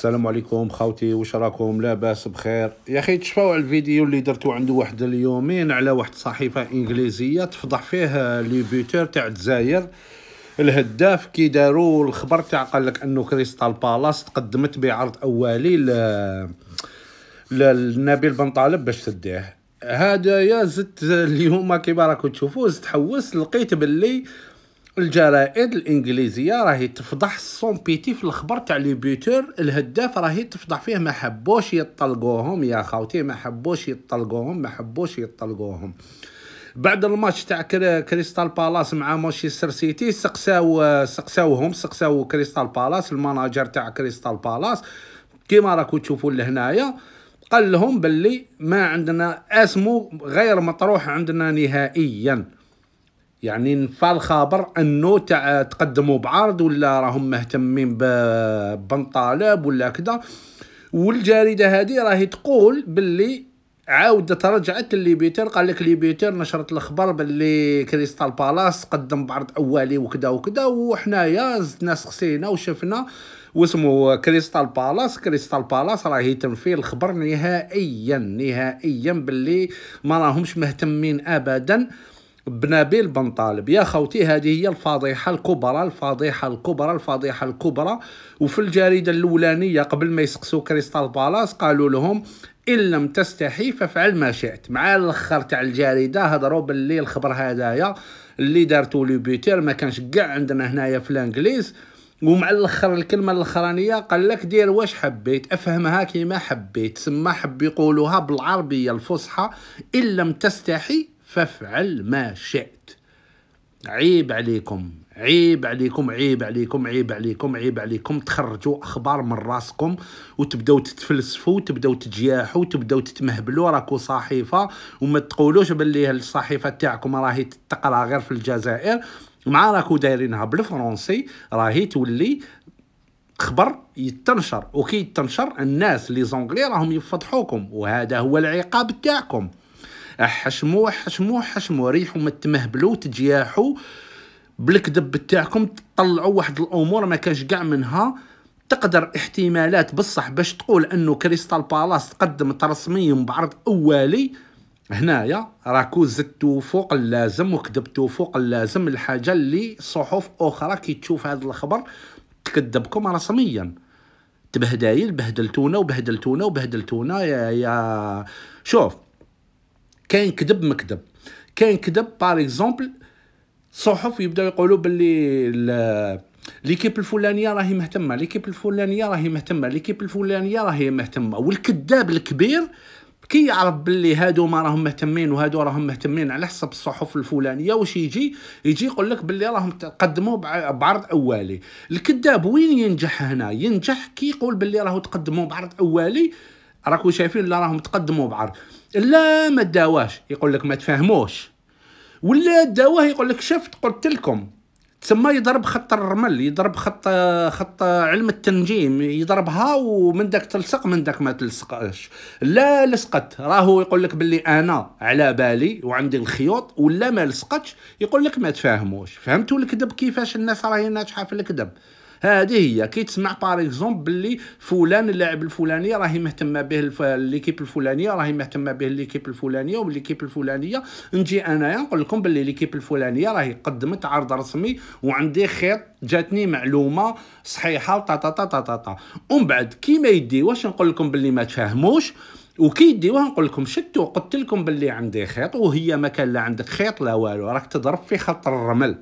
السلام عليكم خاوتي واش راكم لاباس بخير يا اخي تشفاو على الفيديو اللي درتو عنده واحد اليومين على واحد الصحيفه انجليزيه تفضح فيه لي بيتور تاع الجزائر الهداف كي داروا الخبر تاع قال لك انه كريستال بالاس تقدمت بعرض اولي ل لنبيل بن طالب باش تديه هذا يا زدت اليوم كيما راكم تشوفوا زدت حوس لقيت باللي الجرائد الانجليزيه راهي تفضح بيتي في الخبر تاع لي بيتور الهداف راهي تفضح فيه ما حبوش يطلقوهم يا خاوتي ما حبوش يطلقوهم ما حبوش يطلقوهم بعد الماتش تاع كريستال بالاس مع مانشستر سيتي سقساو سقساوهم سقساو كريستال بالاس المناجر تاع كريستال بالاس كيما راكو تشوفوا لهنايا قال لهم باللي ما عندنا اسمو غير مطروح عندنا نهائيا يعني نفال الخبر انه تقدموا بعرض ولا راهم مهتمين طالب ولا كذا والجريده هذه راهي تقول باللي عاودت رجعت بيتر قال لك بيتر نشرت الخبر باللي كريستال بالاس قدم بعرض اولي وكذا وكذا وحنايا زدنا سقسينا وشفنا واسمه كريستال بالاس كريستال بالاس راهي تنفي الخبر نهائيا نهائيا باللي ما راهمش مهتمين ابدا آه بنبيل بن طالب يا خوتي هذه هي الفضيحه الكبرى الفضيحه الكبرى الفضيحه الكبرى وفي الجريده الاولانيه قبل ما يسقسوا كريستال بالاس قالوا لهم ان لم تستحي فافعل ما شئت مع الاخر تاع الجريده هضروا باللي الخبر هذايا اللي دارتو لي بيتر ما كانش كاع عندنا هنايا في الانجليز ومع الاخر الكلمه الاخرانيه قال لك دير واش حبيت افهمها كيما حبيت سما حب يقولوها بالعربيه الفصحى ان لم تستحي فافعل ما شئت عيب عليكم عيب عليكم عيب عليكم عيب عليكم عيب عليكم تخرجوا اخبار من راسكم وتبداو تتفلسفوا وتبداو تجياحوا وتبداو تتمهبلوا راكو صحيفه وما تقولوش باللي الصحيفه تاعكم راهي تقرا غير في الجزائر مع راكو دايرينها بالفرنسي راهي تولي خبر يتنشر وكي يتنشر الناس لي زونغلي راهم يفضحوكم وهذا هو العقاب تاعكم احشمو احشمو احشمو ريحو ما تمهبلو تجياحو بالكذب تاعكم تطلعوا واحد الامور ما كانش كاع منها تقدر احتمالات بصح باش تقول انه كريستال بالاس تقدم ترسميم بعرض اولي هنايا راكو زدتو فوق اللازم وكذبتو فوق اللازم الحاجه اللي صحف اخرى كي تشوف هذا الخبر تكذبكم رسميا تبهدايل بهدلتونا وبهدلتونا وبهدلتونا يا يا شوف كاين كذب مكذب كاين كذب بار اكزومبل صحف يبداو يقولوا باللي ليكيب الفلانيه راهي مهتمه ليكيب الفلانيه راهي مهتمه ليكيب الفلانيه راهي مهتمه والكذاب الكبير كي يعرف باللي هادو ما راهم مهتمين وهادو راهم مهتمين على حسب الصحف الفلانيه واش يجي يجي يقول لك باللي راهم تقدموا بعرض اولي الكذاب وين ينجح هنا ينجح كي يقول باللي راهو تقدموا بعرض اولي راكو شايفين لا راهم تقدموا بعرض لا ما داواش يقول لك ما تفهموش ولا داواه يقول لك شفت قلت لكم تسمى يضرب خط الرمل يضرب خط خط علم التنجيم يضربها ومن داك تلصق من داك ما تلصقش لا لصقت راهو يقول لك باللي انا على بالي وعندي الخيوط ولا ما لصقتش يقول لك ما تفاهموش فهمتوا الكذب كيفاش الناس راهي ناجحه في الكذب هذه هي كي باغ باريكزومبل باللي فلان اللاعب الفلاني راهي مهتمه به الف... ليكيب الفلانيه راهي مهتمه به ليكيب الفلانيه وليكيب الفلانيه نجي انايا نقول لكم باللي ليكيب الفلانيه راهي قدمت عرض رسمي وعندي خيط جاتني معلومه صحيحه طا طا طا طا طا ومن بعد كي ما واش نقول لكم باللي ما تفهموش وكي يديوها نقول لكم شتو قلت لكم باللي عندي خيط وهي ما كان لا عندك خيط لا والو راك تضرب في خط الرمل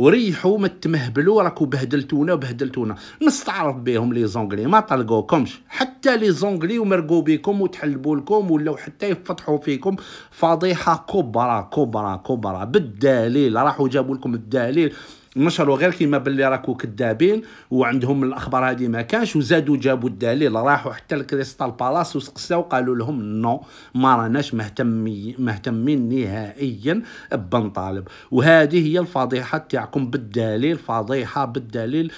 وريحوا ما تمهبلوا راكو بهدلتونا وبهدلتونا نستعرف بهم لي زونغلي ما طلقوكمش حتى لي زونغلي ومرقوا بكم وتحلبوا لكم ولاو حتى يفتحوا فيكم فضيحه كبرى كبرى كبرى بالدليل راحوا جابوا لكم الدليل نشروا غير كيما باللي راكو كذابين وعندهم الاخبار هذه ما كانش وزادوا جابوا الدليل راحوا حتى لكريستال بالاس وسقساو قالوا لهم نو ما راناش مهتمين مهتمين نهائيا بن طالب وهذه هي الفضيحه تاعكم بالدليل فضيحه بالدليل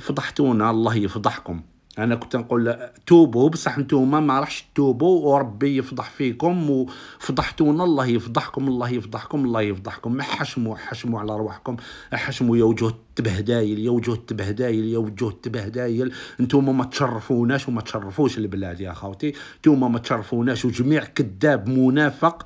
فضحتونا الله يفضحكم انا كنت نقول توبوا بصح نتوما ما راحش توبوا وربي يفضح فيكم وفضحتونا الله يفضحكم الله يفضحكم الله يفضحكم حشموا حشموا على رواحكم حشموا يا وجوه التبهدايل يا وجوه التبهدايل يا وجوه التبهدايل نتوما ما تشرفوناش وما تشرفوش البلاد يا خوتي نتوما ما تشرفوناش وجميع كذاب منافق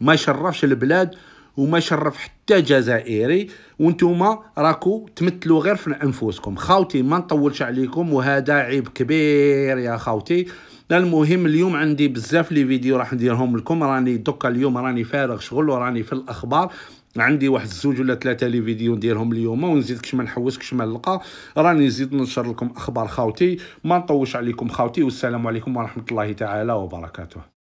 ما يشرفش البلاد وما شرف حتى جزائري وانتم راكو تمثلوا غير في انفسكم خاوتي ما نطولش عليكم وهذا عيب كبير يا خاوتي المهم اليوم عندي بزاف لي فيديو راح نديرهم لكم راني دوكا اليوم راني فارغ شغل وراني في الاخبار عندي واحد زوج ولا ثلاثه لي فيديو نديرهم اليوم ونزيد كش ما نحوس كش ما نلقى راني نزيد ننشر لكم اخبار خاوتي ما نطوش عليكم خاوتي والسلام عليكم ورحمه الله تعالى وبركاته